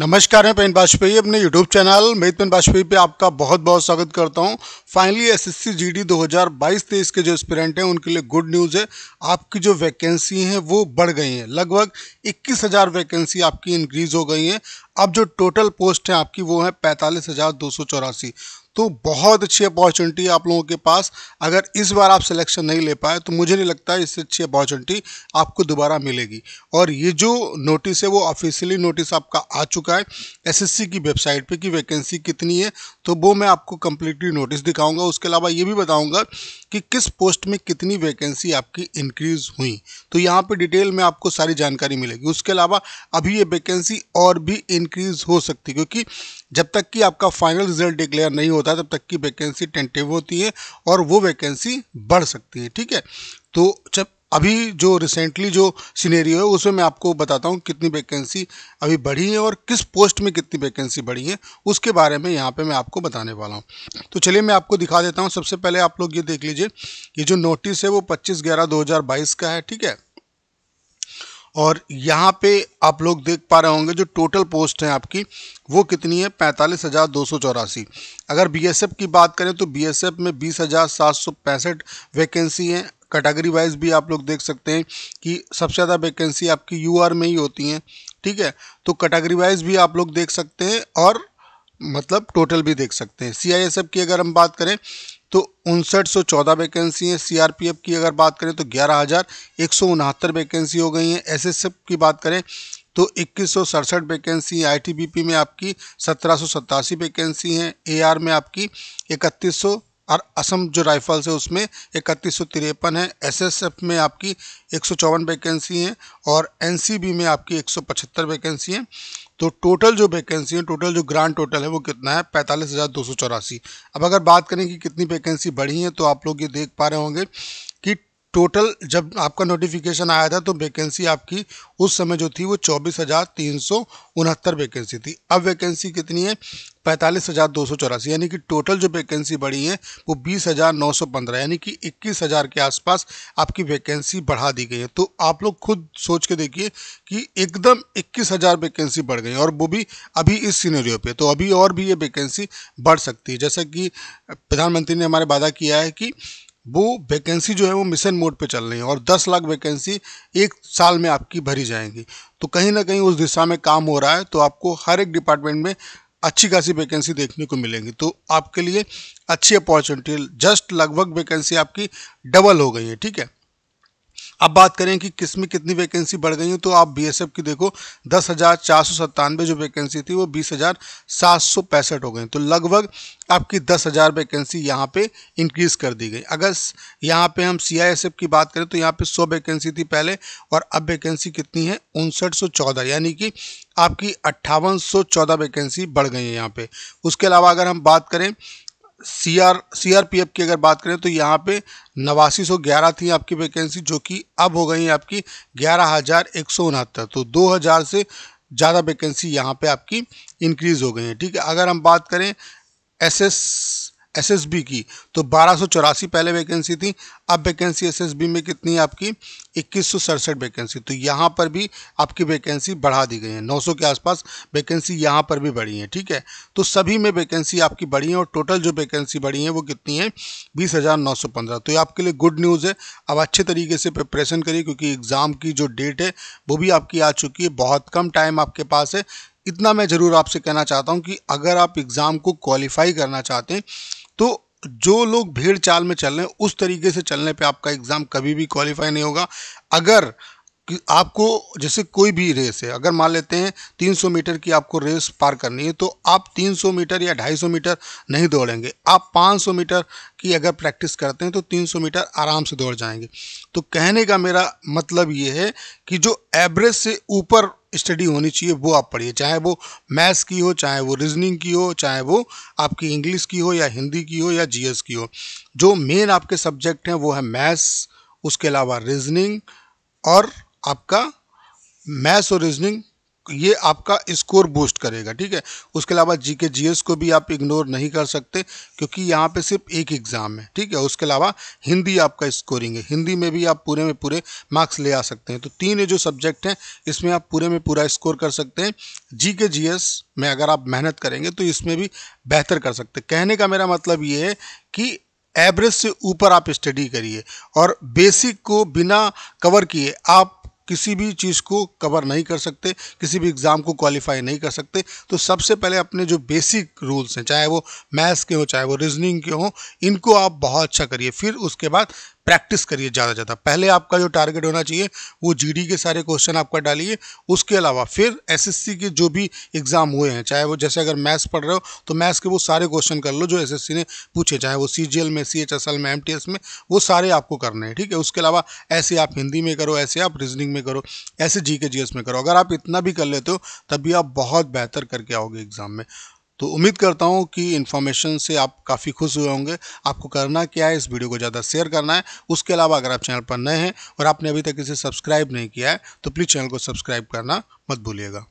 नमस्कार मैं पेन वाजपेयी अपने यूट्यूब चैनल मेत पेन वाजपेयी पे आपका बहुत बहुत स्वागत करता हूँ फाइनली एसएससी जीडी 2022-23 के जो एस्पिरेंट हैं उनके लिए गुड न्यूज़ है आपकी जो वैकेंसी हैं वो बढ़ गई हैं लगभग इक्कीस हज़ार वैकेंसी आपकी इंक्रीज़ हो गई हैं अब जो टोटल पोस्ट हैं आपकी वो है पैंतालीस हज़ार दो सौ चौरासी तो बहुत अच्छी अपॉर्चुनिटी आप लोगों के पास अगर इस बार आप सिलेक्शन नहीं ले पाए तो मुझे नहीं लगता इससे अच्छी अपॉर्चुनिटी आपको दोबारा मिलेगी और ये जो नोटिस है वो ऑफिशियली नोटिस आपका आ चुका है एस की वेबसाइट पर कि वैकेंसी कितनी है तो वो मैं आपको कम्प्लीटली नोटिस दिखाऊँगा उसके अलावा ये भी बताऊँगा कि किस पोस्ट में कितनी वैकेंसी आपकी इंक्रीज़ हुई तो यहाँ पर डिटेल में आपको सारी जानकारी मिलेगी उसके अलावा अभी ये वैकेंसी और भी इंक्रीज़ हो सकती क्योंकि जब तक कि आपका फाइनल रिजल्ट डिक्लेयर नहीं होता होता है तब तक की वैकेंसी टेंटेव होती है और वो वैकेंसी बढ़ सकती है ठीक है तो जब अभी जो रिसेंटली जो सीनेरियो है उसमें मैं आपको बताता हूँ कितनी वैकेंसी अभी बढ़ी है और किस पोस्ट में कितनी वैकेंसी बढ़ी है उसके बारे में यहाँ पे मैं आपको बताने वाला हूँ तो चलिए मैं आपको दिखा देता हूँ सबसे पहले आप लोग ये देख लीजिए ये जो नोटिस है वो 25 ग्यारह 2022 का है ठीक है और यहाँ पे आप लोग देख पा रहे होंगे जो टोटल पोस्ट हैं आपकी वो कितनी है पैंतालीस हज़ार दो सौ चौरासी अगर बीएसएफ की बात करें तो बीएसएफ में बीस हज़ार सात सौ पैंसठ वैकेंसी हैं कैटेगरी वाइज भी आप लोग देख सकते हैं कि सबसे ज़्यादा वैकेंसी आपकी यूआर में ही होती हैं ठीक है तो कैटेगरी वाइज भी आप लोग देख सकते हैं और मतलब टोटल भी देख सकते हैं सी की अगर हम बात करें तो उनसठ सौ चौदह वैकेंसी हैं सीआरपीएफ की अगर बात करें तो ग्यारह हज़ार एक सौ उनहत्तर वैकेंसी हो गई हैं एसएसएफ की बात करें तो इक्कीस सौ सड़सठ vacancy I T B P में आपकी सत्रह सौ सत्तासी वैकेंसी हैं ए आर में आपकी इकतीस सौ और असम जो राइफल्स है उसमें इकतीस सौ तिरपन है एस में आपकी एक सौ चौवन वैकेंसी हैं और एन में आपकी एक सौ पचहत्तर वैकेंसी हैं तो टोटल जो वैकेंसी है टोटल जो ग्रांड टोटल है वो कितना है पैंतालीस हज़ार दो सौ चौरासी अब अगर बात करें कि कितनी वैकेंसी बढ़ी है तो आप लोग ये देख पा रहे होंगे कि टोटल जब आपका नोटिफिकेशन आया था तो वैकेंसी आपकी उस समय जो थी वो चौबीस हज़ार तीन सौ उनहत्तर वैकेंसी थी अब वैकेंसी कितनी है पैंतालीस हज़ार दो सौ चौरासी यानी कि टोटल जो वैकेंसी बढ़ी है वो बीस हज़ार नौ सौ पंद्रह यानी कि इक्कीस हज़ार के आसपास आपकी वैकेंसी बढ़ा दी गई है तो आप लोग खुद सोच के देखिए कि एकदम इक्कीस हज़ार वैकेंसी बढ़ गई और वो भी अभी इस सीनरियो पे तो अभी और भी ये वैकेंसी बढ़ सकती है जैसा कि प्रधानमंत्री ने हमारे वादा किया है कि वो वैकेंसी जो है वो मिशन मोड पे चल रही है और 10 लाख वैकेंसी एक साल में आपकी भरी जाएंगी तो कहीं ना कहीं उस दिशा में काम हो रहा है तो आपको हर एक डिपार्टमेंट में अच्छी खासी वैकेंसी देखने को मिलेंगी तो आपके लिए अच्छी अपॉर्चुनिटी जस्ट लगभग वैकेंसी आपकी डबल हो गई है ठीक है अब बात करें कि किस में कितनी वैकेंसी बढ़ गई है तो आप बीएसएफ की देखो दस हज़ार चार सौ सत्तानवे जो वैकेंसी थी वो बीस हज़ार सात सौ पैंसठ हो गई तो लगभग आपकी दस हज़ार वैकेंसी यहाँ पे इंक्रीज़ कर दी गई अगर यहाँ पे हम सी की बात करें तो यहाँ पे सौ वैकेंसी थी पहले और अब वैकेंसी कितनी है उनसठ सौ चौदह यानी कि आपकी अट्ठावन सौ चौदह वैकेंसी बढ़ गई है यहाँ पे उसके अलावा अगर हम बात करें C R C R P F की अगर बात करें तो यहाँ पे नवासी सौ ग्यारह थी आपकी वैकेंसी जो कि अब हो गई है आपकी ग्यारह हज़ार एक सौ उनहत्तर तो दो हज़ार से ज़्यादा वैकेंसी यहाँ पे आपकी इंक्रीज़ हो गई है ठीक है अगर हम बात करें एस एस एसएसबी की तो बारह पहले वैकेंसी थी अब वैकेंसी एसएसबी में कितनी है आपकी इक्कीस वैकेंसी तो यहाँ पर भी आपकी वैकेंसी बढ़ा दी गई है 900 के आसपास वैकेंसी यहाँ पर भी बढ़ी है ठीक है तो सभी में वैकेंसी आपकी बढ़ी है और टोटल जो वैकेंसी बढ़ी है वो कितनी है बीस तो ये आपके लिए गुड न्यूज़ है अब अच्छे तरीके से प्रिपरेशन करिए क्योंकि एग्ज़ाम की जो डेट है वो भी आपकी आ चुकी है बहुत कम टाइम आपके पास है इतना मैं ज़रूर आपसे कहना चाहता हूँ कि अगर आप एग्ज़ाम को क्वालिफाई करना चाहते हैं तो जो लोग भीड़ चाल में चल रहे हैं उस तरीके से चलने पे आपका एग्ज़ाम कभी भी क्वालिफाई नहीं होगा अगर आपको जैसे कोई भी रेस है अगर मान लेते हैं 300 मीटर की आपको रेस पार करनी है तो आप 300 मीटर या 250 मीटर नहीं दौड़ेंगे आप 500 मीटर की अगर प्रैक्टिस करते हैं तो 300 मीटर आराम से दौड़ जाएंगे तो कहने का मेरा मतलब ये है कि जो एवरेज से ऊपर स्टडी होनी चाहिए वो आप पढ़िए चाहे वो मैथ्स की हो चाहे वो रीजनिंग की हो चाहे वो आपकी इंग्लिश की हो या हिंदी की हो या जीएस की हो जो मेन आपके सब्जेक्ट हैं वो है मैथ्स उसके अलावा रीजनिंग और आपका मैथ्स और रीजनिंग ये आपका स्कोर बूस्ट करेगा ठीक है उसके अलावा जी के जी एस को भी आप इग्नोर नहीं कर सकते क्योंकि यहाँ पे सिर्फ एक एग्ज़ाम है ठीक है उसके अलावा हिंदी आपका स्कोरिंग है हिंदी में भी आप पूरे में पूरे मार्क्स ले आ सकते हैं तो तीन जो सब्जेक्ट हैं इसमें आप पूरे में पूरा स्कोर कर सकते हैं जी के जी एस में अगर आप मेहनत करेंगे तो इसमें भी बेहतर कर सकते हैं कहने का मेरा मतलब ये है कि एवरेज से ऊपर आप स्टडी करिए और बेसिक को बिना कवर किए आप किसी भी चीज़ को कवर नहीं कर सकते किसी भी एग्ज़ाम को क्वालिफाई नहीं कर सकते तो सबसे पहले अपने जो बेसिक रूल्स हैं चाहे वो मैथ्स के हों चाहे वो रीजनिंग के हों इनको आप बहुत अच्छा करिए फिर उसके बाद प्रैक्टिस करिए ज़्यादा ज़्यादा पहले आपका जो टारगेट होना चाहिए वो जीडी के सारे क्वेश्चन आपका डालिए उसके अलावा फिर एसएससी के जो भी एग्ज़ाम हुए हैं चाहे वो जैसे अगर मैथ्स पढ़ रहे हो तो मैथ्स के वो सारे क्वेश्चन कर लो जो एसएससी ने पूछे चाहे वो सी में सी में एम में वो सारे आपको करने हैं ठीक है उसके अलावा ऐसे आप हिंदी में करो ऐसे आप रीजनिंग में करो ऐसे जी के में करो अगर आप इतना भी कर लेते हो तभी आप बहुत बेहतर करके आओगे एग्ज़ाम में तो उम्मीद करता हूँ कि इन्फॉर्मेशन से आप काफ़ी खुश हुए होंगे आपको करना क्या है इस वीडियो को ज़्यादा शेयर करना है उसके अलावा अगर आप चैनल पर नए हैं और आपने अभी तक इसे सब्सक्राइब नहीं किया है तो प्लीज़ चैनल को सब्सक्राइब करना मत भूलिएगा